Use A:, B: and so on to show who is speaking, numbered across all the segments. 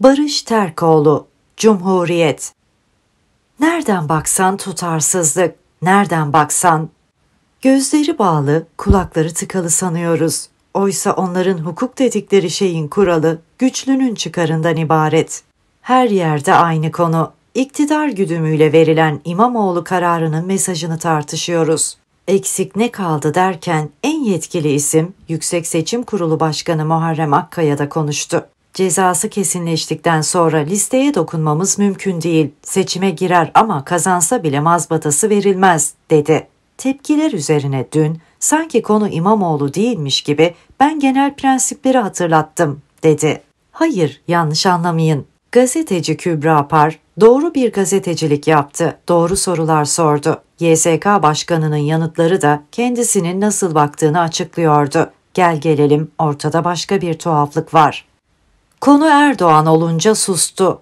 A: Barış Terkoğlu, Cumhuriyet. Nereden baksan tutarsızlık, nereden baksan. Gözleri bağlı, kulakları tıkalı sanıyoruz. Oysa onların hukuk dedikleri şeyin kuralı güçlünün çıkarından ibaret. Her yerde aynı konu. İktidar güdümüyle verilen İmamoğlu kararının mesajını tartışıyoruz. Eksik ne kaldı derken en yetkili isim Yüksek Seçim Kurulu Başkanı Muharrem Akkaya da konuştu. Cezası kesinleştikten sonra listeye dokunmamız mümkün değil. Seçime girer ama kazansa bile mazbatası verilmez, dedi. Tepkiler üzerine dün sanki konu İmamoğlu değilmiş gibi ben genel prensipleri hatırlattım, dedi. Hayır, yanlış anlamayın. Gazeteci Kübra Par doğru bir gazetecilik yaptı, doğru sorular sordu. YSK başkanının yanıtları da kendisinin nasıl baktığını açıklıyordu. Gel gelelim ortada başka bir tuhaflık var. Konu Erdoğan olunca sustu.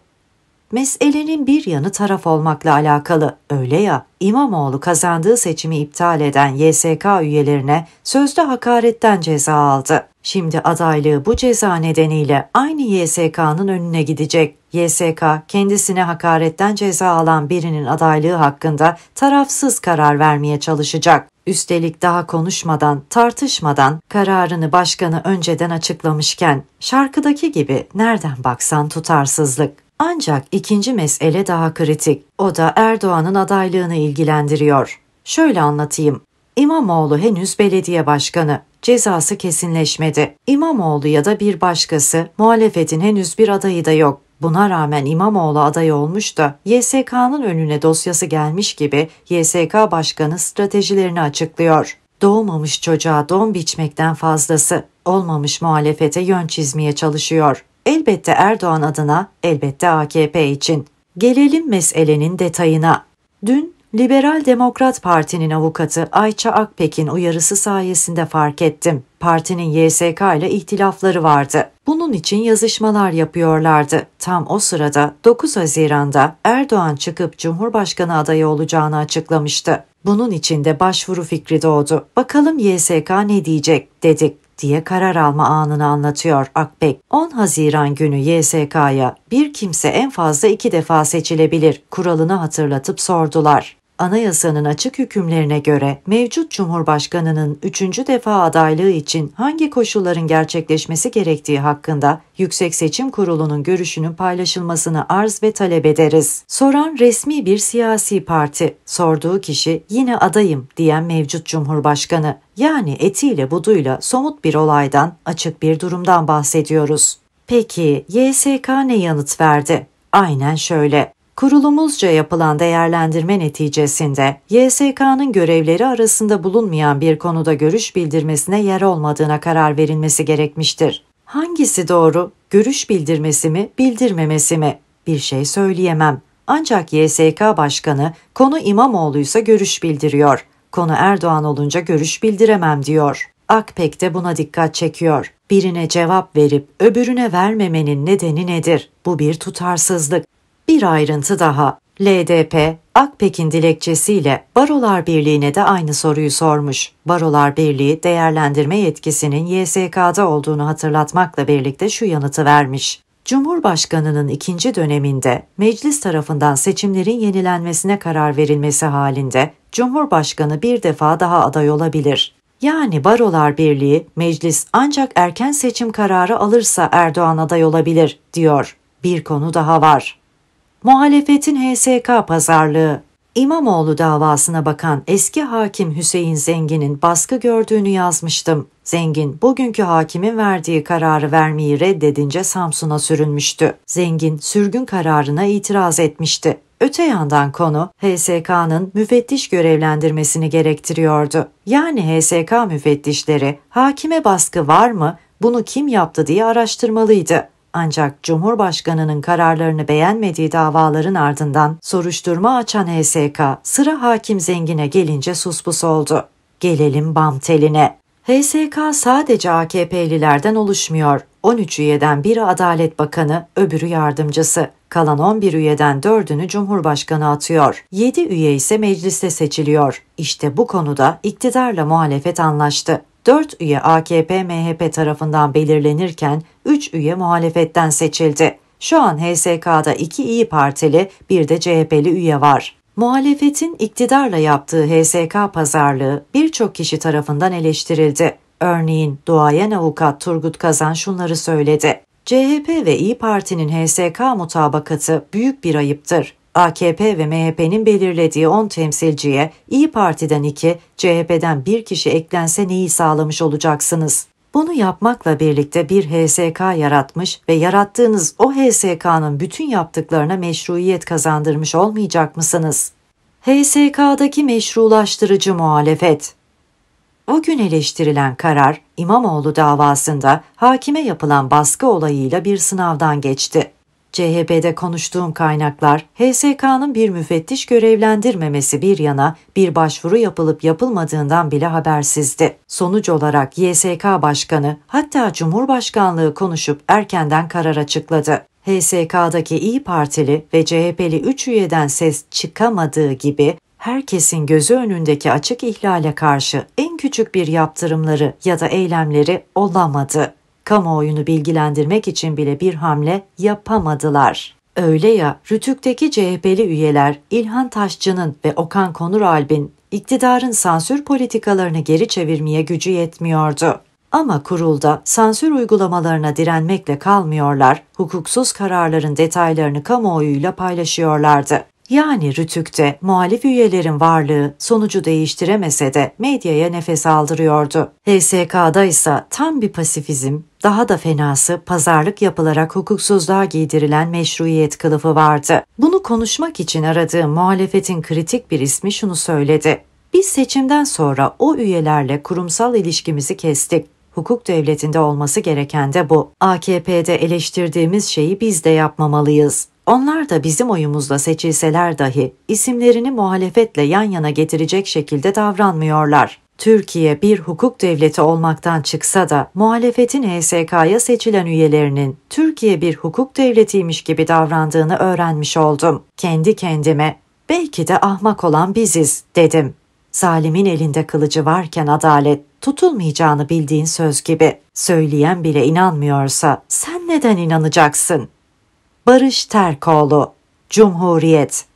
A: Meselenin bir yanı taraf olmakla alakalı. Öyle ya İmamoğlu kazandığı seçimi iptal eden YSK üyelerine sözde hakaretten ceza aldı. Şimdi adaylığı bu ceza nedeniyle aynı YSK'nın önüne gidecek. YSK kendisine hakaretten ceza alan birinin adaylığı hakkında tarafsız karar vermeye çalışacak. Üstelik daha konuşmadan, tartışmadan kararını başkanı önceden açıklamışken şarkıdaki gibi nereden baksan tutarsızlık. Ancak ikinci mesele daha kritik. O da Erdoğan'ın adaylığını ilgilendiriyor. Şöyle anlatayım. İmamoğlu henüz belediye başkanı. Cezası kesinleşmedi. İmamoğlu ya da bir başkası muhalefetin henüz bir adayı da yok. Buna rağmen İmamoğlu aday olmuş da YSK'nın önüne dosyası gelmiş gibi YSK Başkanı stratejilerini açıklıyor. Doğmamış çocuğa don biçmekten fazlası, olmamış muhalefete yön çizmeye çalışıyor. Elbette Erdoğan adına, elbette AKP için. Gelelim meselenin detayına. Dün Liberal Demokrat Parti'nin avukatı Ayça Akpek'in uyarısı sayesinde fark ettim. Partinin YSK ile ihtilafları vardı. Bunun için yazışmalar yapıyorlardı. Tam o sırada 9 Haziran'da Erdoğan çıkıp Cumhurbaşkanı adayı olacağını açıklamıştı. Bunun için de başvuru fikri doğdu. Bakalım YSK ne diyecek dedik diye karar alma anını anlatıyor Akbek. 10 Haziran günü YSK'ya bir kimse en fazla iki defa seçilebilir kuralını hatırlatıp sordular. Anayasanın açık hükümlerine göre mevcut Cumhurbaşkanının üçüncü defa adaylığı için hangi koşulların gerçekleşmesi gerektiği hakkında Yüksek Seçim Kurulu'nun görüşünün paylaşılmasını arz ve talep ederiz. Soran resmi bir siyasi parti, sorduğu kişi yine adayım diyen mevcut Cumhurbaşkanı. Yani etiyle buduyla somut bir olaydan, açık bir durumdan bahsediyoruz. Peki YSK ne yanıt verdi? Aynen şöyle. Kurulumuzca yapılan değerlendirme neticesinde YSK'nın görevleri arasında bulunmayan bir konuda görüş bildirmesine yer olmadığına karar verilmesi gerekmiştir. Hangisi doğru? Görüş bildirmesi mi, bildirmemesi mi? Bir şey söyleyemem. Ancak YSK Başkanı konu İmamoğluysa görüş bildiriyor. Konu Erdoğan olunca görüş bildiremem diyor. Akpek de buna dikkat çekiyor. Birine cevap verip öbürüne vermemenin nedeni nedir? Bu bir tutarsızlık. Bir ayrıntı daha. LDP, Akpek'in dilekçesiyle Barolar Birliği'ne de aynı soruyu sormuş. Barolar Birliği değerlendirme yetkisinin YSK'da olduğunu hatırlatmakla birlikte şu yanıtı vermiş. Cumhurbaşkanının ikinci döneminde meclis tarafından seçimlerin yenilenmesine karar verilmesi halinde Cumhurbaşkanı bir defa daha aday olabilir. Yani Barolar Birliği meclis ancak erken seçim kararı alırsa Erdoğan aday olabilir diyor. Bir konu daha var. Muhalefetin HSK pazarlığı İmamoğlu davasına bakan eski hakim Hüseyin Zengin'in baskı gördüğünü yazmıştım. Zengin, bugünkü hakimin verdiği kararı vermeyi reddedince Samsun'a sürünmüştü. Zengin, sürgün kararına itiraz etmişti. Öte yandan konu HSK'nın müfettiş görevlendirmesini gerektiriyordu. Yani HSK müfettişleri hakime baskı var mı, bunu kim yaptı diye araştırmalıydı. Ancak Cumhurbaşkanı'nın kararlarını beğenmediği davaların ardından soruşturma açan HSK sıra hakim zengine gelince suspus oldu. Gelelim bam teline. HSK sadece AKP'lilerden oluşmuyor. 13 üyeden biri Adalet Bakanı, öbürü yardımcısı. Kalan 11 üyeden 4'ünü Cumhurbaşkanı atıyor. 7 üye ise mecliste seçiliyor. İşte bu konuda iktidarla muhalefet anlaştı. 4 üye AKP-MHP tarafından belirlenirken 3 üye muhalefetten seçildi. Şu an HSK'da 2 İyi Partili, bir de CHP'li üye var. Muhalefetin iktidarla yaptığı HSK pazarlığı birçok kişi tarafından eleştirildi. Örneğin duayen avukat Turgut Kazan şunları söyledi. CHP ve İyi Parti'nin HSK mutabakatı büyük bir ayıptır. AKP ve MHP'nin belirlediği 10 temsilciye İyi Parti'den 2, CHP'den 1 kişi eklense neyi sağlamış olacaksınız? Bunu yapmakla birlikte bir HSK yaratmış ve yarattığınız o HSK'nın bütün yaptıklarına meşruiyet kazandırmış olmayacak mısınız? HSK'daki meşrulaştırıcı muhalefet o gün eleştirilen karar İmamoğlu davasında hakime yapılan baskı olayıyla bir sınavdan geçti. CHP'de konuştuğum kaynaklar, HSK'nın bir müfettiş görevlendirmemesi bir yana bir başvuru yapılıp yapılmadığından bile habersizdi. Sonuç olarak YSK Başkanı hatta Cumhurbaşkanlığı konuşup erkenden karar açıkladı. HSK'daki İyi Partili ve CHP'li 3 üyeden ses çıkamadığı gibi herkesin gözü önündeki açık ihlale karşı en küçük bir yaptırımları ya da eylemleri olamadı kamuoyunu bilgilendirmek için bile bir hamle yapamadılar. Öyle ya, Rütük'teki CHP'li üyeler İlhan Taşçı'nın ve Okan Konuralp'in iktidarın sansür politikalarını geri çevirmeye gücü yetmiyordu. Ama kurulda sansür uygulamalarına direnmekle kalmıyorlar, hukuksuz kararların detaylarını kamuoyuyla paylaşıyorlardı. Yani Rütük'te muhalif üyelerin varlığı sonucu değiştiremese de medyaya nefes aldırıyordu. HSK'da ise tam bir pasifizm, daha da fenası pazarlık yapılarak hukuksuzluğa giydirilen meşruiyet kılıfı vardı. Bunu konuşmak için aradığı muhalefetin kritik bir ismi şunu söyledi. Biz seçimden sonra o üyelerle kurumsal ilişkimizi kestik. Hukuk devletinde olması gereken de bu. AKP'de eleştirdiğimiz şeyi biz de yapmamalıyız. Onlar da bizim oyumuzla seçilseler dahi isimlerini muhalefetle yan yana getirecek şekilde davranmıyorlar. Türkiye bir hukuk devleti olmaktan çıksa da muhalefetin HSK'ya seçilen üyelerinin Türkiye bir hukuk devletiymiş gibi davrandığını öğrenmiş oldum. Kendi kendime belki de ahmak olan biziz dedim. Zalimin elinde kılıcı varken adalet tutulmayacağını bildiğin söz gibi. Söyleyen bile inanmıyorsa sen neden inanacaksın?'' Barış Terkoğlu Cumhuriyet